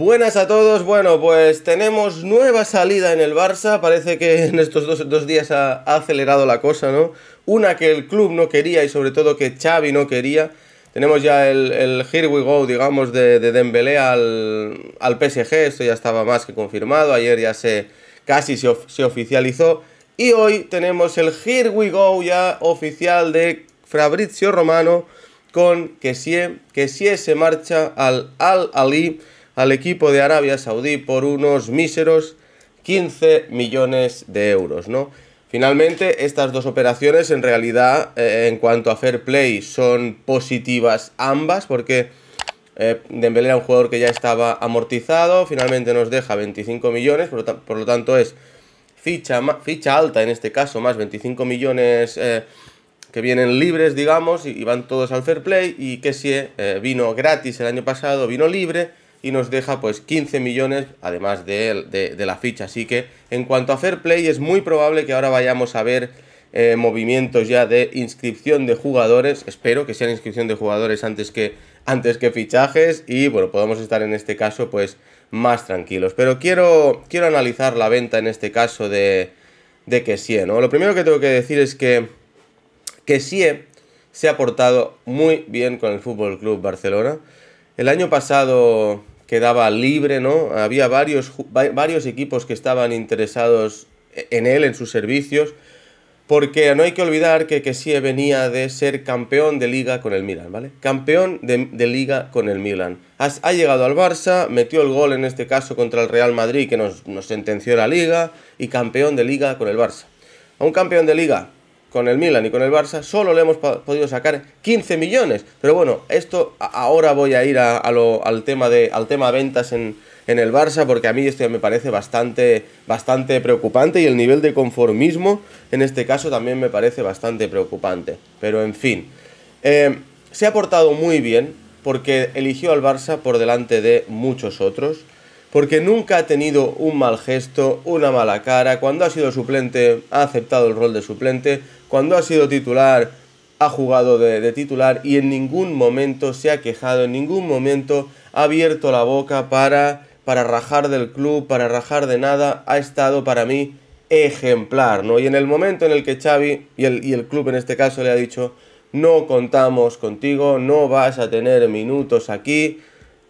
Buenas a todos, bueno, pues tenemos nueva salida en el Barça, parece que en estos dos, días ha, acelerado la cosa, ¿no? Una que el club no quería y sobre todo que Xavi no quería. Tenemos ya el, Here We Go, digamos, de, de Dembélé al, PSG, esto ya estaba más que confirmado, ayer ya se casi se, oficializó. Y hoy tenemos el Here We Go ya oficial de Fabrizio Romano con que si se marcha al Al-Ali al equipo de Arabia Saudí por unos míseros 15 millones de euros, ¿no? Finalmente, estas dos operaciones en realidad eh, en cuanto a fair play son positivas ambas porque de eh, Dembélé era un jugador que ya estaba amortizado, finalmente nos deja 25 millones, por lo, tanto es ficha, ficha alta en este caso, más 25 millones eh, que vienen libres, digamos, y, van todos al fair play, y que si vino gratis el año pasado, vino libre, y nos deja pues 15 millones además de, de, de la ficha. Así que en cuanto a Fair Play es muy probable que ahora vayamos a ver eh, movimientos ya de inscripción de jugadores. Espero que sean inscripción de jugadores antes que, antes que fichajes. Y bueno, podemos estar en este caso pues más tranquilos. Pero quiero, quiero analizar la venta en este caso de, de Kessie, ¿no? Lo primero que tengo que decir es que Kessie se ha portado muy bien con el Fútbol Club Barcelona. El año pasado quedaba libre, ¿no? Había varios, varios equipos que estaban interesados e-, en él, en sus servicios, porque no hay que olvidar que Kessie venía de ser campeón de liga con el Milan, ¿vale? Campeón de, liga con el Milan. ha llegado al Barça, metió el gol en este caso contra el Real Madrid que nos, nos sentenció la liga y campeón de liga con el Barça. A un campeón de liga con el Milan y con el Barça, solo le hemos podido sacar 15 millones. Pero bueno, esto ahora voy a ir al, tema de, al tema ventas en, en el Barça, porque a mí esto me parece bastante, bastante preocupante y el nivel de conformismo en este caso también me parece bastante preocupante. Pero en fin, eh, se ha portado muy bien porque eligió al Barça por delante de muchos otros porque nunca ha tenido un mal gesto, una mala cara, cuando ha sido suplente ha aceptado el rol de suplente, cuando ha sido titular ha jugado de, titular y en ningún momento se ha quejado, en ningún momento ha abierto la boca para, para rajar del club, para rajar de nada, ha estado para mí ejemplar, ¿no? Y en el momento en el que Xavi y el, y el club en este caso le ha dicho, no contamos contigo, no vas a tener minutos aquí,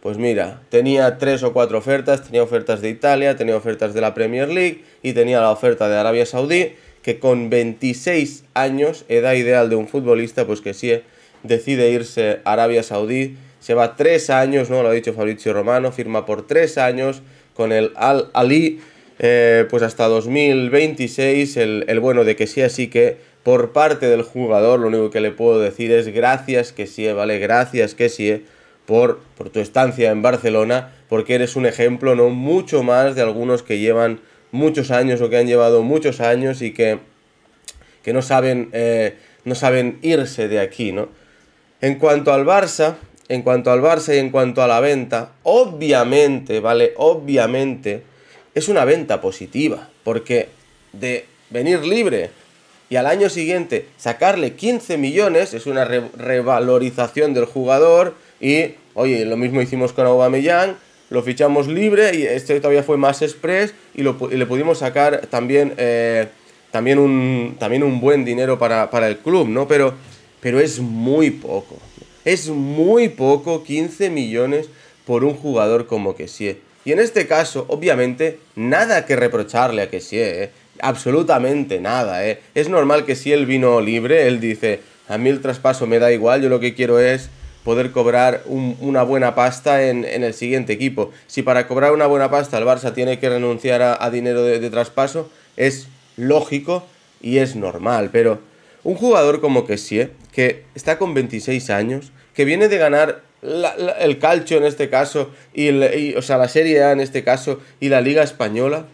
pues mira, tenía tres o cuatro ofertas, tenía ofertas de Italia, tenía ofertas de la Premier League y tenía la oferta de Arabia Saudí, que con 26 años, edad ideal de un futbolista, pues que sí eh, decide irse a Arabia Saudí, se va tres años, ¿no? Lo ha dicho Fabrizio Romano, firma por tres años con el Al Ali, eh, pues hasta 2026, el, el bueno de que sí, así que por parte del jugador, lo único que le puedo decir es gracias que sí, eh, ¿vale? Gracias que sí por, tu estancia en Barcelona, porque eres un ejemplo, ¿no? Mucho más de algunos que llevan muchos años o que han llevado muchos años y que, que no, saben, eh, no saben irse de aquí, ¿no? En cuanto al Barça, en cuanto al Barça y en cuanto a la venta, obviamente, ¿vale? Obviamente es una venta positiva, porque de venir libre y al año siguiente sacarle 15 millones, es una revalorización del jugador, y, oye, lo mismo hicimos con Aubameyang, lo fichamos libre y este todavía fue más express y, le pudimos sacar también, eh, también, un, también un buen dinero para, el club, ¿no? Pero, pero es muy poco. Es muy poco 15 millones por un jugador como Kessie. Y en este caso, obviamente, nada que reprocharle a Kessie, ¿eh? absolutamente nada. ¿eh? Es normal que si él vino libre, él dice, a mí el traspaso me da igual, yo lo que quiero es poder cobrar una buena pasta en, el siguiente equipo. Si para cobrar una buena pasta el Barça tiene que renunciar a, dinero de, traspaso, es lógico y es normal. Pero un jugador como Kessie, que está con 26 años, que viene de ganar el calcio en este caso, y, o sea, la Serie A en este caso, y la Liga Española,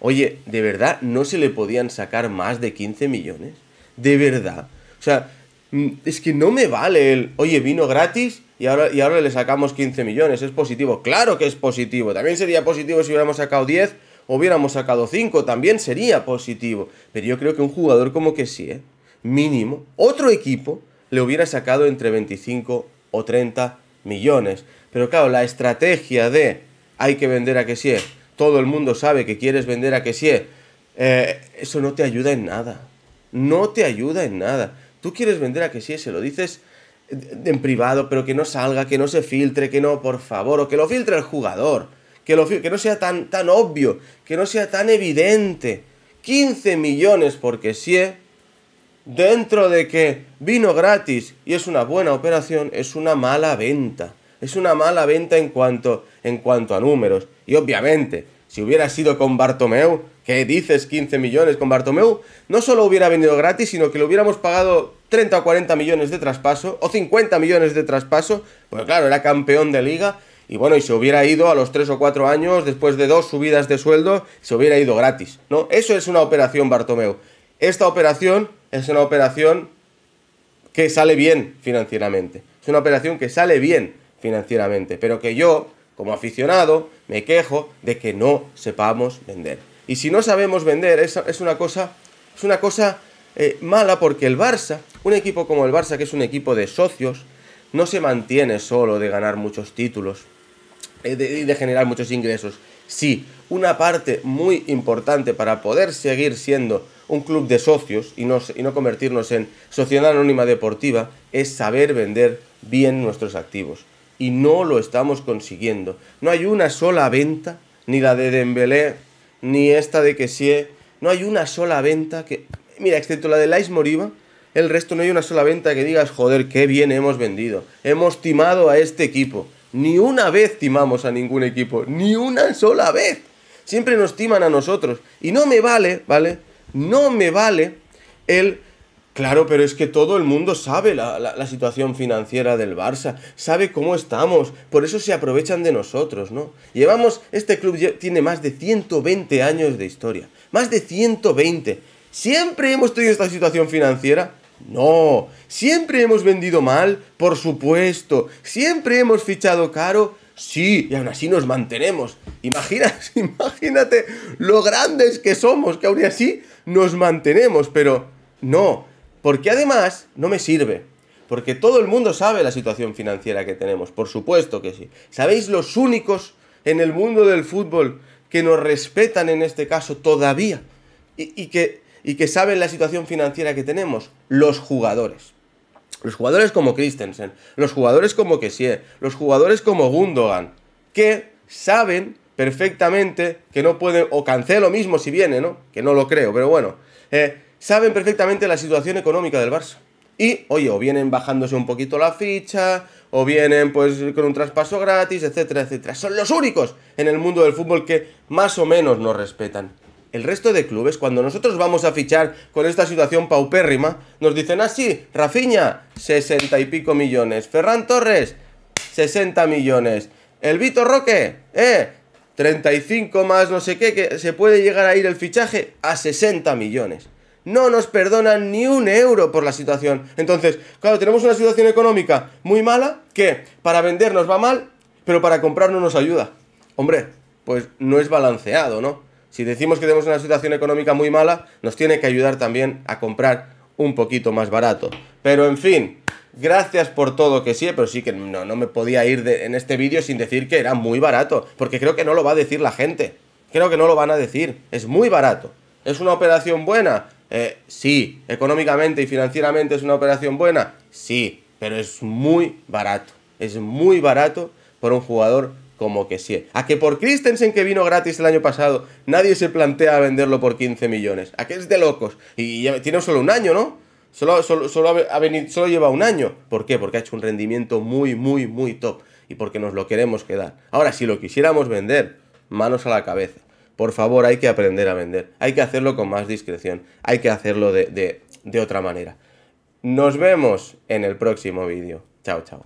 oye, ¿de verdad no se le podían sacar más de 15 millones? ¿De verdad? O sea, Mm, es que no me vale el, oye, vino gratis y ahora, y ahora le sacamos 15 millones, es positivo. Claro que es positivo, también sería positivo si hubiéramos sacado 10 hubiéramos sacado 5, también sería positivo. Pero yo creo que un jugador como que ¿eh? mínimo, otro equipo le hubiera sacado entre 25 o 30 millones. Pero claro, la estrategia de hay que vender a Kessie, todo el mundo sabe que quieres vender a Kessie, eh, eso no te ayuda en nada. No te ayuda en nada. Tú quieres vender a que sí, se lo dices en privado, pero que no salga, que no se filtre, que no, por favor, o que lo filtre el jugador, que, lo, que no sea tan, tan obvio, que no sea tan evidente. 15 millones porque sí, ¿eh? dentro de que vino gratis y es una buena operación, es una mala venta. Es una mala venta en cuanto, en cuanto a números. Y obviamente, si hubiera sido con Bartomeu, que dices 15 millones con Bartomeu? No solo hubiera venido gratis, sino que le hubiéramos pagado 30 o 40 millones de traspaso, o 50 millones de traspaso, porque claro, era campeón de liga, y bueno, y se hubiera ido a los 3 o 4 años, después de dos subidas de sueldo, se hubiera ido gratis, ¿no? Eso es una operación Bartomeu. Esta operación es una operación que sale bien financieramente. Es una operación que sale bien financieramente, pero que yo, como aficionado, me quejo de que no sepamos vender. Y si no sabemos vender, es, es una cosa, es una cosa eh, mala porque el Barça, un equipo como el Barça, que es un equipo de socios, no se mantiene solo de ganar muchos títulos eh, y de, generar muchos ingresos. Sí, una parte muy importante para poder seguir siendo un club de socios y no, convertirnos en sociedad anónima deportiva es saber vender bien nuestros activos y no lo estamos consiguiendo. No hay una sola venta, ni la de Dembélé, ni esta de Kessie, no hay una sola venta que... Mira, excepto la de Lais Moriba, el resto no hay una sola venta que digas, joder, qué bien hemos vendido, hemos timado a este equipo. Ni una vez timamos a ningún equipo, ni una sola vez. Siempre nos timan a nosotros. Y no me vale, ¿vale? No me vale el Claro, pero es que todo el mundo sabe la, situación financiera del Barça, sabe cómo estamos, por eso se aprovechan de nosotros, ¿no? Llevamos, este club tiene más de 120 años de historia, más de 120. ¿Siempre hemos tenido esta situación financiera? No, siempre hemos vendido mal, por supuesto, siempre hemos fichado caro, sí, y aún así nos mantenemos. Imagina, imagínate lo grandes que somos, que aún así nos mantenemos, pero no, porque además no me sirve. Porque todo el mundo sabe la situación financiera que tenemos, por supuesto que sí. ¿Sabéis los únicos en el mundo del fútbol que nos respetan en este caso todavía? Y, que, y que saben la situación financiera que tenemos. Los jugadores. Los jugadores como Christensen, los jugadores como Kessie, los jugadores como Gundogan, que saben perfectamente que no pueden, o Cancelo mismo si viene, ¿no? Que no lo creo, pero bueno, eh, saben perfectamente la situación económica del Barça. Y, oye, o vienen bajándose un poquito la ficha, o vienen pues con un traspaso gratis, etcétera, etcétera. Son los únicos en el mundo del fútbol que más o menos nos respetan. El resto de clubes, cuando nosotros vamos a fichar con esta situación paupérrima, nos dicen así, ah, Rafinha, Rafiña, 60 y pico millones, Ferran Torres, 60 millones, el Vito Roque, eh, 35 más no sé qué, que se puede llegar a ir el fichaje a 60 millones no nos perdonan ni un euro por la situación. Entonces, claro, tenemos una situación económica muy mala que para vender nos va mal, pero para comprar no nos ayuda. Hombre, pues no es balanceado, ¿no? Si decimos que tenemos una situación económica muy mala, nos tiene que ayudar también a comprar un poquito más barato. Pero en fin, gracias por todo que sí, pero sí que no, me podía ir en este vídeo sin decir que era muy barato, porque creo que no lo va a decir la gente. Creo que no lo van a decir. Es muy barato. ¿Es una operación buena? Eh, sí, económicamente y financieramente es una operación buena, sí, pero es muy barato. Es muy barato por un jugador como que sí. A que por Christensen que vino gratis el año pasado, nadie se plantea venderlo por 15 millones. A que es de locos. Y tiene solo un año, ¿no? Solo, solo, solo, ha venido, solo lleva un año. ¿Por qué? Porque ha hecho un rendimiento muy, muy, muy top. Y porque nos lo queremos quedar. Ahora, si lo quisiéramos vender, manos a la cabeza. Por favor, hay que aprender a vender. Hay que hacerlo con más discreción. Hay que hacerlo de, otra manera. Nos vemos en el próximo vídeo. Chao, chao.